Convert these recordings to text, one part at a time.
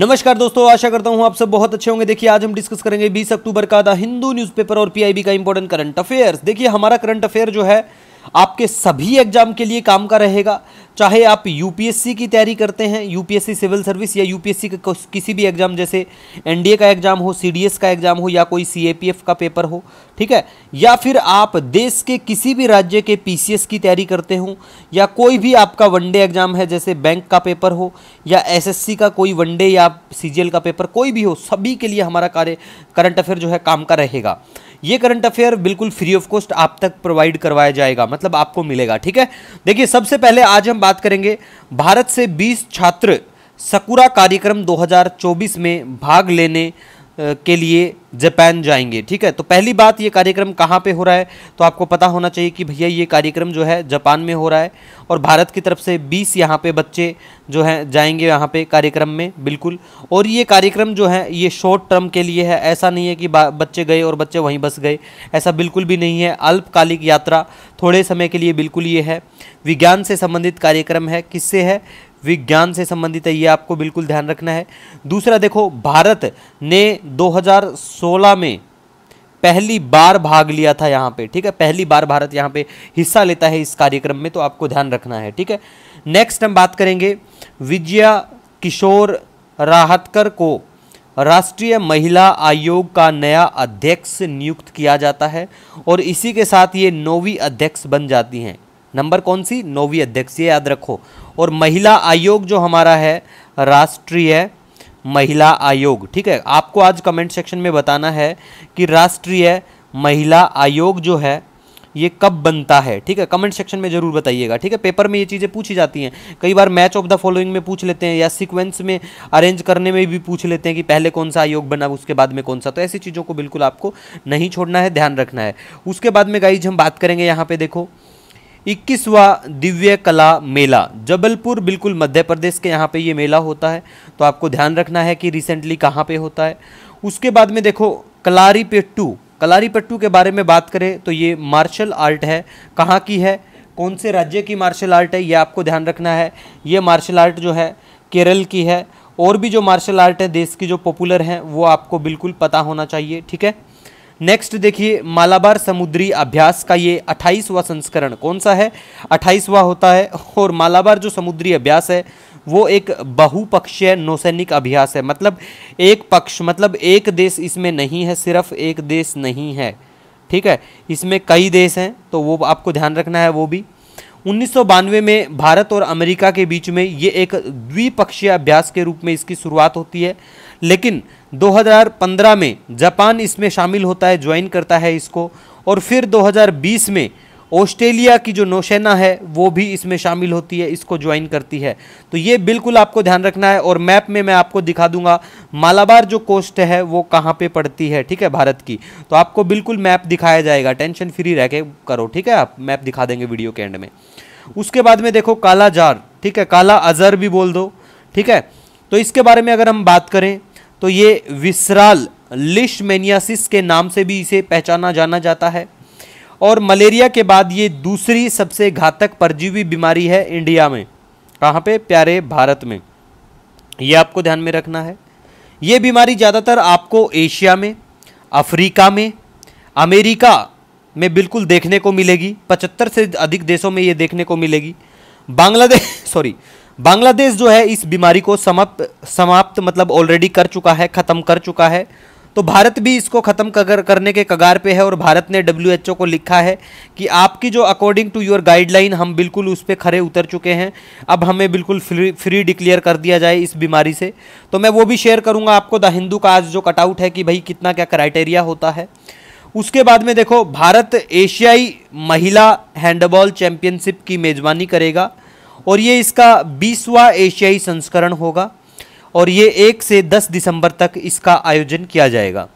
नमस्कार दोस्तों आशा करता हूं आप सब बहुत अच्छे होंगे देखिए आज हम डिस्कस करेंगे 20 अक्टूबर का द हिंदू न्यूज़पेपर और पीआईबी का इंपॉर्टेंट करंट अफेयर्स देखिए हमारा करंट अफेयर जो है आपके सभी एग्जाम के लिए काम का रहेगा चाहे आप यूपीएससी की तैयारी करते हैं यूपीएससी सिविल सर्विस या यूपीएससी का किसी भी एग्ज़ाम जैसे एनडीए का एग्ज़ाम हो सीडीएस का एग्ज़ाम हो या कोई सीएपीएफ का पेपर हो ठीक है या फिर आप देश के किसी भी राज्य के पीसीएस की तैयारी करते हो या कोई भी आपका वनडे एग्ज़ाम है जैसे बैंक का पेपर हो या एस का कोई वनडे या सी का पेपर कोई भी हो सभी के लिए हमारा कार्य करंट अफेयर जो है काम का रहेगा ये करंट अफेयर बिल्कुल फ्री ऑफ कॉस्ट आप तक प्रोवाइड करवाया जाएगा मतलब आपको मिलेगा ठीक है देखिए सबसे पहले आज हम बात करेंगे भारत से बीस छात्र सकुरा कार्यक्रम 2024 में भाग लेने के लिए जापान जाएंगे ठीक है तो पहली बात ये कार्यक्रम कहाँ पे हो रहा है तो आपको पता होना चाहिए कि भैया ये कार्यक्रम जो है जापान में हो रहा है और भारत की तरफ से 20 यहाँ पे बच्चे जो हैं जाएंगे यहाँ पे कार्यक्रम में बिल्कुल और ये कार्यक्रम जो है ये शॉर्ट टर्म के लिए है ऐसा नहीं है कि बच्चे गए और बच्चे वहीं बस गए ऐसा बिल्कुल भी नहीं है अल्पकालिक यात्रा थोड़े समय के लिए बिल्कुल ये है विज्ञान से संबंधित कार्यक्रम है किससे है विज्ञान से संबंधित है ये आपको बिल्कुल ध्यान रखना है दूसरा देखो भारत ने 2016 में पहली बार भाग लिया था यहाँ पे ठीक है पहली बार भारत यहाँ पे हिस्सा लेता है इस कार्यक्रम में तो आपको ध्यान रखना है ठीक है नेक्स्ट हम बात करेंगे विजया किशोर राहतकर को राष्ट्रीय महिला आयोग का नया अध्यक्ष नियुक्त किया जाता है और इसी के साथ ये नौवीं अध्यक्ष बन जाती हैं नंबर कौन सी नौवीं अध्यक्ष ये याद रखो और महिला आयोग जो हमारा है राष्ट्रीय महिला आयोग ठीक है आपको आज कमेंट सेक्शन में बताना है कि राष्ट्रीय महिला आयोग जो है ये कब बनता है ठीक है कमेंट सेक्शन में जरूर बताइएगा ठीक है पेपर में ये चीज़ें पूछी जाती हैं कई बार मैच ऑफ द फॉलोइंग में पूछ लेते हैं या सीक्वेंस में अरेंज करने में भी पूछ लेते हैं कि पहले कौन सा आयोग बना उसके बाद में कौन सा तो ऐसी चीज़ों को बिल्कुल आपको नहीं छोड़ना है ध्यान रखना है उसके बाद में गाइज हम बात करेंगे यहाँ पर देखो इक्कीसवा दिव्य कला मेला जबलपुर बिल्कुल मध्य प्रदेश के यहाँ पे ये मेला होता है तो आपको ध्यान रखना है कि रिसेंटली कहाँ पे होता है उसके बाद में देखो कलारी पेट्टू कलारी पेट्टू के बारे में बात करें तो ये मार्शल आर्ट है कहाँ की है कौन से राज्य की मार्शल आर्ट है ये आपको ध्यान रखना है ये मार्शल आर्ट जो है केरल की है और भी जो मार्शल आर्ट है देश की जो पॉपुलर हैं वो आपको बिल्कुल पता होना चाहिए ठीक है नेक्स्ट देखिए मालाबार समुद्री अभ्यास का ये अट्ठाईसवा संस्करण कौन सा है अट्ठाईसवा होता है और मालाबार जो समुद्री अभ्यास है वो एक बहुपक्षीय नौसैनिक अभ्यास है मतलब एक पक्ष मतलब एक देश इसमें नहीं है सिर्फ एक देश नहीं है ठीक है इसमें कई देश हैं तो वो आपको ध्यान रखना है वो भी उन्नीस में भारत और अमेरिका के बीच में ये एक द्विपक्षीय अभ्यास के रूप में इसकी शुरुआत होती है लेकिन 2015 में जापान इसमें शामिल होता है ज्वाइन करता है इसको और फिर 2020 में ऑस्ट्रेलिया की जो नौसेना है वो भी इसमें शामिल होती है इसको ज्वाइन करती है तो ये बिल्कुल आपको ध्यान रखना है और मैप में मैं आपको दिखा दूंगा मालाबार जो कोस्ट है वो कहाँ पे पड़ती है ठीक है भारत की तो आपको बिल्कुल मैप दिखाया जाएगा टेंशन फ्री रह के करो ठीक है आप मैप दिखा देंगे वीडियो के एंड में उसके बाद में देखो काला जार ठीक है काला अजहर भी बोल दो ठीक है तो इसके बारे में अगर हम बात करें तो ये विसराल लिशमेनियासिस के नाम से भी इसे पहचाना जाना जाता है और मलेरिया के बाद ये दूसरी सबसे घातक परजीवी बीमारी है इंडिया में कहाँ पे प्यारे भारत में ये आपको ध्यान में रखना है ये बीमारी ज़्यादातर आपको एशिया में अफ्रीका में अमेरिका में बिल्कुल देखने को मिलेगी पचहत्तर से अधिक देशों में ये देखने को मिलेगी बांग्लादेश सॉरी बांग्लादेश जो है इस बीमारी को समाप्त समाप्त मतलब ऑलरेडी कर चुका है ख़त्म कर चुका है तो भारत भी इसको ख़त्म कर करने के कगार पे है और भारत ने डब्ल्यू को लिखा है कि आपकी जो अकॉर्डिंग टू योर गाइडलाइन हम बिल्कुल उस पर खड़े उतर चुके हैं अब हमें बिल्कुल फ्री फ्री डिक्लेयर कर दिया जाए इस बीमारी से तो मैं वो भी शेयर करूँगा आपको द हिंदू का आज जो कटआउट है कि भाई कितना क्या क्राइटेरिया होता है उसके बाद में देखो भारत एशियाई महिला हैंडबॉल चैम्पियनशिप की मेज़बानी करेगा और ये इसका बीसवा एशियाई संस्करण होगा और ये एक से दस दिसंबर तक इसका आयोजन किया जाएगा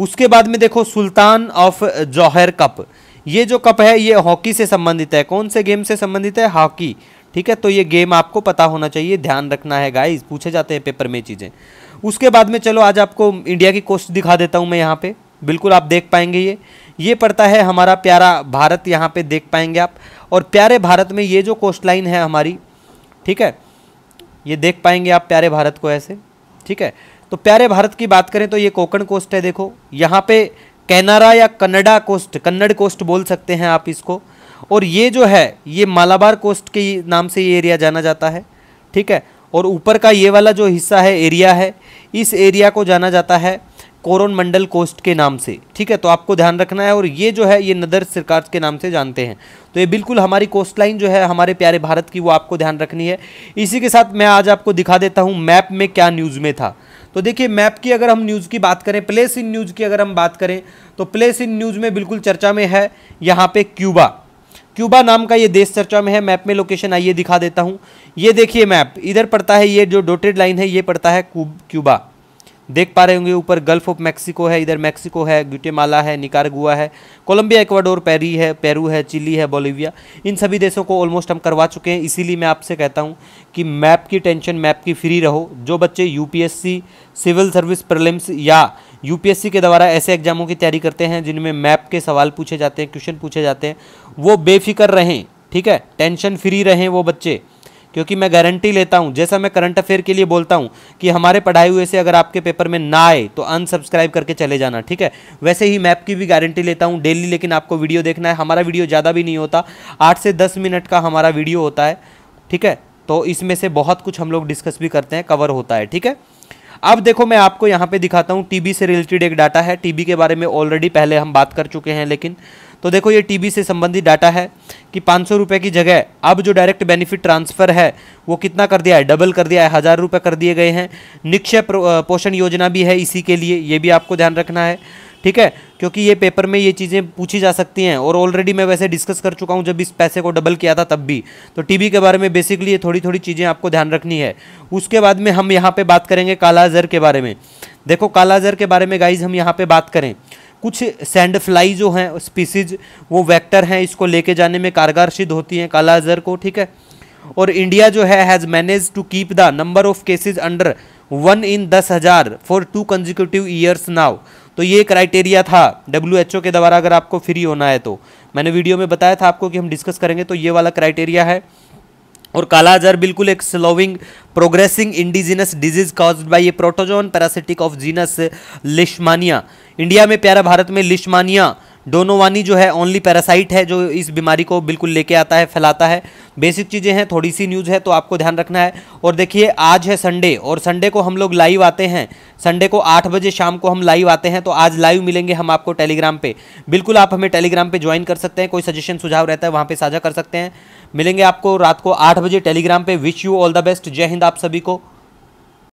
उसके बाद में देखो सुल्तान ऑफ जौहर कप ये जो कप है ये हॉकी से संबंधित है कौन से गेम से संबंधित है हॉकी ठीक है तो ये गेम आपको पता होना चाहिए ध्यान रखना है गाइस पूछे जाते हैं पेपर में चीज़ें उसके बाद में चलो आज आपको इंडिया की कोस्ट दिखा देता हूँ मैं यहाँ पे बिल्कुल आप देख पाएंगे ये ये पड़ता है हमारा प्यारा भारत यहाँ पे देख पाएंगे आप और प्यारे भारत में ये जो कोस्ट लाइन है हमारी ठीक है ये देख पाएंगे आप प्यारे भारत को ऐसे ठीक है तो प्यारे भारत की बात करें तो ये कोकण कोस्ट है देखो यहाँ पे कैनारा या कन्नडा कोस्ट कन्नड़ कोस्ट बोल सकते हैं आप इसको और ये जो है ये मालाबार कोस्ट के नाम से ये एरिया जाना जाता है ठीक है और ऊपर का ये वाला जो हिस्सा है एरिया है इस एरिया को जाना जाता है कोरोनमंडल कोस्ट के नाम से ठीक है तो आपको ध्यान रखना है और ये जो है ये नदर सरकार के नाम से जानते हैं तो ये बिल्कुल हमारी कोस्ट लाइन जो है हमारे प्यारे भारत की वो आपको ध्यान रखनी है इसी के साथ मैं आज आपको दिखा देता हूँ मैप में क्या न्यूज़ में था तो देखिए मैप की अगर हम न्यूज़ की बात करें प्लेस इन न्यूज़ की अगर हम बात करें तो प्लेस इन न्यूज़ में बिल्कुल चर्चा में है यहाँ पे क्यूबा क्यूबा नाम का ये देश चर्चा में है मैप में लोकेशन आइए दिखा देता हूँ ये देखिए मैप इधर पड़ता है ये जो डोटेड लाइन है ये पड़ता है क्यूबा देख पा रहे होंगे ऊपर गल्फ ऑफ मैक्सिको है इधर मैक्सिको है ग्यूटेमाला है निकारगुआ है कोलंबिया एक्वाडोर पेरी है पेरू है चिली है बोलीविया इन सभी देशों को ऑलमोस्ट हम करवा चुके हैं इसीलिए मैं आपसे कहता हूँ कि मैप की टेंशन मैप की फ्री रहो जो बच्चे यूपीएससी सिविल सर्विस प्रलिम्स या यू के द्वारा ऐसे एग्जामों की तैयारी करते हैं जिनमें मैप के सवाल पूछे जाते हैं क्वेश्चन पूछे जाते हैं वो बेफिक्र रहें ठीक है टेंशन फ्री रहें वो बच्चे क्योंकि मैं गारंटी लेता हूँ जैसा मैं करंट अफेयर के लिए बोलता हूँ कि हमारे पढ़ाई हुए से अगर आपके पेपर में ना आए तो अनसब्सक्राइब करके चले जाना ठीक है वैसे ही मैप की भी गारंटी लेता हूँ डेली लेकिन आपको वीडियो देखना है हमारा वीडियो ज़्यादा भी नहीं होता आठ से दस मिनट का हमारा वीडियो होता है ठीक है तो इसमें से बहुत कुछ हम लोग डिस्कस भी करते हैं कवर होता है ठीक है अब देखो मैं आपको यहाँ पे दिखाता हूँ टीबी से रिलेटेड एक डाटा है टीबी के बारे में ऑलरेडी पहले हम बात कर चुके हैं लेकिन तो देखो ये टीबी से संबंधित डाटा है कि पाँच सौ की जगह अब जो डायरेक्ट बेनिफिट ट्रांसफ़र है वो कितना कर दिया है डबल कर दिया है हज़ार रुपये कर दिए गए हैं निक्षय पोषण योजना भी है इसी के लिए ये भी आपको ध्यान रखना है ठीक है क्योंकि ये पेपर में ये चीज़ें पूछी जा सकती हैं और ऑलरेडी मैं वैसे डिस्कस कर चुका हूँ जब इस पैसे को डबल किया था तब भी तो टीबी के बारे में बेसिकली ये थोड़ी थोड़ी चीज़ें आपको ध्यान रखनी है उसके बाद में हम यहाँ पे बात करेंगे कालाजर के बारे में देखो कालाजर के बारे में गाइज हम यहाँ पे बात करें कुछ सैंड फ्लाई जो हैं स्पीसीज वो वेक्टर हैं इसको लेके जाने में कारगर सिद्ध होती हैं काला अजहर को ठीक है और इंडिया जो है has managed to keep the number of cases under one in दस हज़ार for two consecutive years now तो ये क्राइटेरिया था डब्ल्यू के द्वारा अगर आपको फ्री होना है तो मैंने वीडियो में बताया था आपको कि हम डिस्कस करेंगे तो ये वाला क्राइटेरिया है और कालाजार बिल्कुल एक slowing progressing indigenous disease caused by ये protozoan parasitic of genus Leishmania India में प्यारा भारत में लिशमानिया डोनोवानी जो है ओनली पैरासाइट है जो इस बीमारी को बिल्कुल लेके आता है फैलाता है बेसिक चीज़ें हैं थोड़ी सी न्यूज़ है तो आपको ध्यान रखना है और देखिए आज है संडे और संडे को हम लोग लाइव आते हैं संडे को आठ बजे शाम को हम लाइव आते हैं तो आज लाइव मिलेंगे हम आपको टेलीग्राम पे बिल्कुल आप हमें टेलीग्राम पे ज्वाइन कर सकते हैं कोई सजेशन सुझाव रहता है वहाँ पर साझा कर सकते हैं मिलेंगे आपको रात को आठ बजे टेलीग्राम पे wish you all the best जय हिंद आप सभी को